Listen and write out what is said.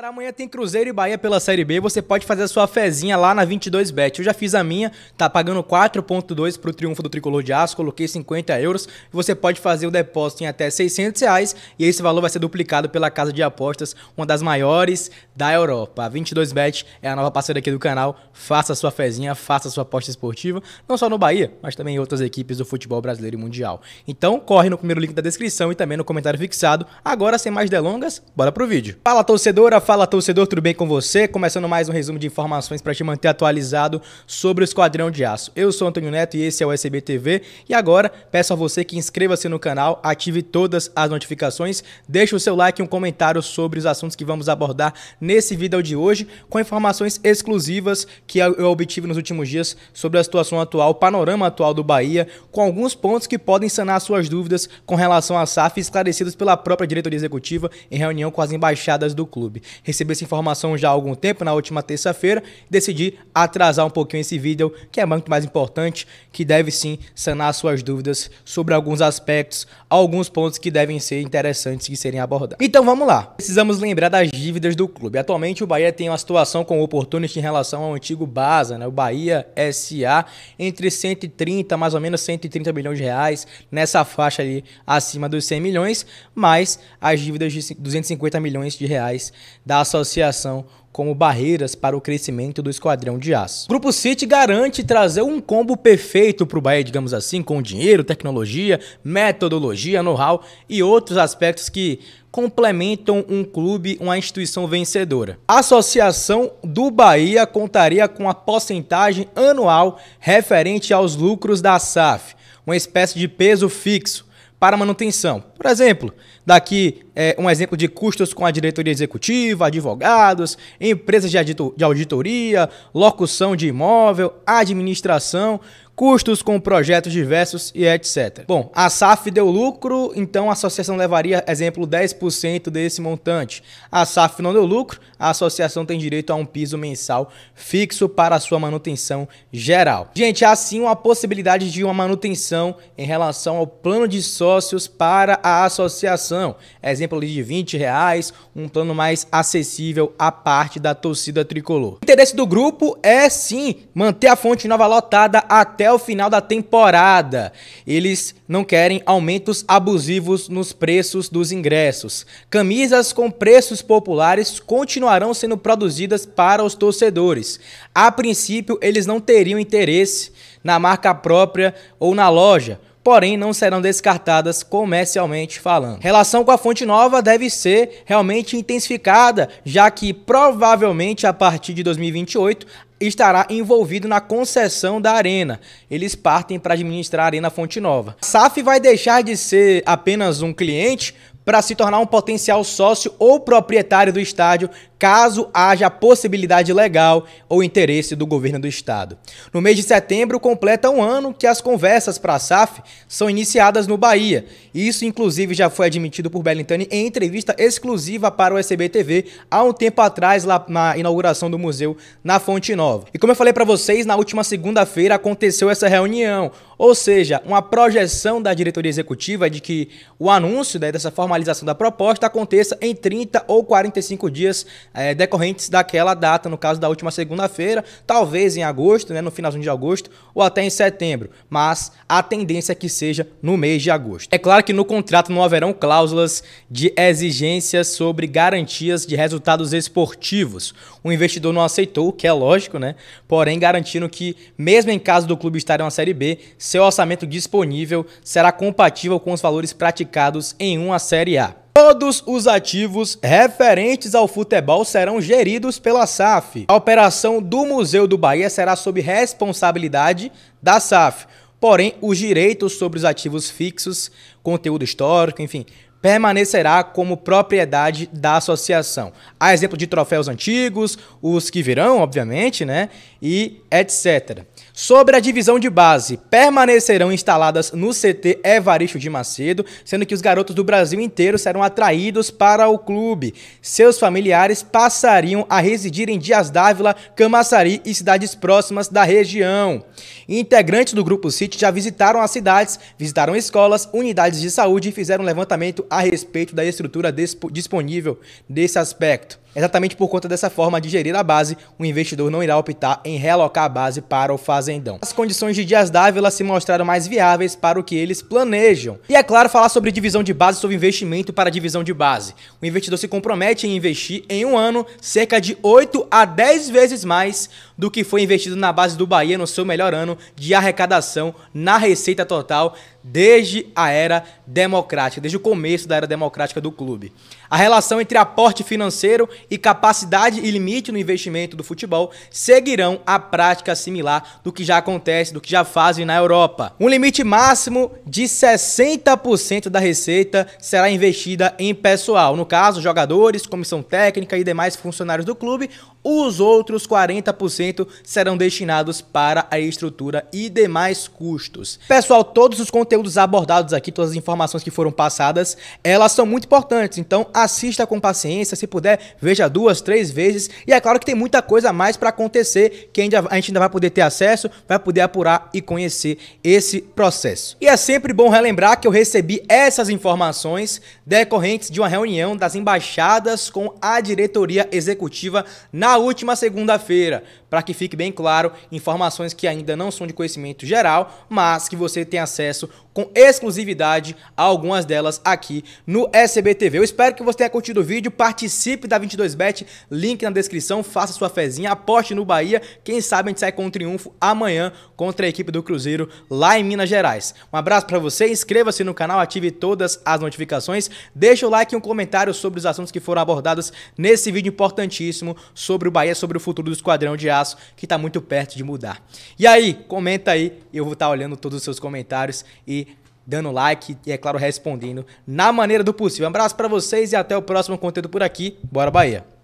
Galera, amanhã tem Cruzeiro e Bahia pela Série B. Você pode fazer a sua fezinha lá na 22bet. Eu já fiz a minha, tá pagando 4.2 pro triunfo do Tricolor de Aço, coloquei 50 euros. Você pode fazer o depósito em até 600 reais e esse valor vai ser duplicado pela Casa de Apostas, uma das maiores da Europa. A 22bet é a nova parceira aqui do canal. Faça a sua fezinha, faça a sua aposta esportiva, não só no Bahia, mas também em outras equipes do futebol brasileiro e mundial. Então, corre no primeiro link da descrição e também no comentário fixado. Agora, sem mais delongas, bora pro vídeo. Fala, torcedora! Fala torcedor, tudo bem com você? Começando mais um resumo de informações para te manter atualizado sobre o Esquadrão de Aço. Eu sou Antônio Neto e esse é o SB TV. E agora peço a você que inscreva-se no canal, ative todas as notificações, deixe o seu like e um comentário sobre os assuntos que vamos abordar nesse vídeo de hoje, com informações exclusivas que eu obtive nos últimos dias sobre a situação atual, o panorama atual do Bahia, com alguns pontos que podem sanar suas dúvidas com relação à SAF esclarecidos pela própria diretoria executiva em reunião com as embaixadas do clube. Recebi essa informação já há algum tempo, na última terça-feira, decidi atrasar um pouquinho esse vídeo, que é muito mais importante, que deve sim sanar suas dúvidas sobre alguns aspectos, alguns pontos que devem ser interessantes de serem abordados. Então vamos lá. Precisamos lembrar das dívidas do clube. Atualmente o Bahia tem uma situação com o Opportunity em relação ao antigo Baza, né? O Bahia SA entre 130, mais ou menos 130 milhões de reais, nessa faixa ali acima dos 100 milhões, mais as dívidas de 250 milhões de reais da associação como barreiras para o crescimento do esquadrão de aço. O Grupo City garante trazer um combo perfeito para o Bahia, digamos assim, com dinheiro, tecnologia, metodologia, know-how e outros aspectos que complementam um clube, uma instituição vencedora. A Associação do Bahia contaria com a porcentagem anual referente aos lucros da SAF, uma espécie de peso fixo para manutenção. Por exemplo, daqui é, um exemplo de custos com a diretoria executiva, advogados, empresas de, de auditoria, locução de imóvel, administração, custos com projetos diversos e etc. Bom, a SAF deu lucro, então a associação levaria, exemplo, 10% desse montante. A SAF não deu lucro, a associação tem direito a um piso mensal fixo para sua manutenção geral. Gente, há sim uma possibilidade de uma manutenção em relação ao plano de sócios para a associação. Exemplo de 20 reais, um plano mais acessível à parte da torcida tricolor. O interesse do grupo é sim manter a fonte nova lotada até o final da temporada. Eles não querem aumentos abusivos nos preços dos ingressos. Camisas com preços populares continuarão sendo produzidas para os torcedores. A princípio, eles não teriam interesse na marca própria ou na loja porém não serão descartadas comercialmente falando. Relação com a fonte nova deve ser realmente intensificada, já que provavelmente a partir de 2028 estará envolvido na concessão da arena. Eles partem para administrar a Arena Fonte Nova. A SAF vai deixar de ser apenas um cliente para se tornar um potencial sócio ou proprietário do estádio caso haja possibilidade legal ou interesse do governo do estado. No mês de setembro, completa um ano que as conversas para a SAF são iniciadas no Bahia. Isso, inclusive, já foi admitido por Bellintani em entrevista exclusiva para o SBTV há um tempo atrás, lá na inauguração do museu na Fonte Nova. E como eu falei para vocês, na última segunda-feira aconteceu essa reunião, ou seja, uma projeção da diretoria executiva de que o anúncio né, dessa formalização da proposta aconteça em 30 ou 45 dias é, decorrentes daquela data, no caso da última segunda-feira, talvez em agosto, né, no finalzinho de agosto, ou até em setembro, mas a tendência é que seja no mês de agosto. É claro que no contrato não haverão cláusulas de exigências sobre garantias de resultados esportivos. O investidor não aceitou, o que é lógico, né? Porém, garantindo que, mesmo em caso do clube estar em uma Série B, seu orçamento disponível será compatível com os valores praticados em uma Série A. Todos os ativos referentes ao futebol serão geridos pela SAF. A operação do Museu do Bahia será sob responsabilidade da SAF. Porém, os direitos sobre os ativos fixos, conteúdo histórico, enfim, permanecerá como propriedade da associação. A exemplo de troféus antigos, os que virão, obviamente, né? E etc. Sobre a divisão de base, permanecerão instaladas no CT Evaristo de Macedo, sendo que os garotos do Brasil inteiro serão atraídos para o clube. Seus familiares passariam a residir em Dias d'Ávila, Camaçari e cidades próximas da região. Integrantes do Grupo City já visitaram as cidades, visitaram escolas, unidades de saúde e fizeram levantamento a respeito da estrutura disponível desse aspecto. Exatamente por conta dessa forma de gerir a base, o investidor não irá optar em realocar a base para o fazer fazendão. As condições de Dias Dávila se mostraram mais viáveis para o que eles planejam. E é claro, falar sobre divisão de base, sobre investimento para divisão de base. O investidor se compromete em investir em um ano cerca de 8 a 10 vezes mais do que foi investido na base do Bahia no seu melhor ano de arrecadação na receita total desde a era democrática, desde o começo da era democrática do clube. A relação entre aporte financeiro e capacidade e limite no investimento do futebol seguirão a prática similar do que já acontece, do que já fazem na Europa. Um limite máximo de 60% da receita será investida em pessoal, no caso, jogadores, comissão técnica e demais funcionários do clube. Os outros 40% serão destinados para a estrutura e demais custos. Pessoal, todos os conteúdos conteúdos abordados aqui, todas as informações que foram passadas, elas são muito importantes. Então, assista com paciência, se puder, veja duas, três vezes. E é claro que tem muita coisa a mais para acontecer que a gente ainda vai poder ter acesso, vai poder apurar e conhecer esse processo. E é sempre bom relembrar que eu recebi essas informações decorrentes de uma reunião das embaixadas com a diretoria executiva na última segunda-feira. Para que fique bem claro, informações que ainda não são de conhecimento geral, mas que você tem acesso com exclusividade, algumas delas aqui no SBTV. Eu espero que você tenha curtido o vídeo, participe da 22bet, link na descrição, faça sua fezinha, aposte no Bahia, quem sabe a gente sai com um triunfo amanhã contra a equipe do Cruzeiro lá em Minas Gerais. Um abraço para você, inscreva-se no canal, ative todas as notificações, deixa o like e um comentário sobre os assuntos que foram abordados nesse vídeo importantíssimo sobre o Bahia, sobre o futuro do Esquadrão de Aço, que está muito perto de mudar. E aí, comenta aí, eu vou estar tá olhando todos os seus comentários e dando like e, é claro, respondendo na maneira do possível. Um abraço para vocês e até o próximo conteúdo por aqui. Bora Bahia!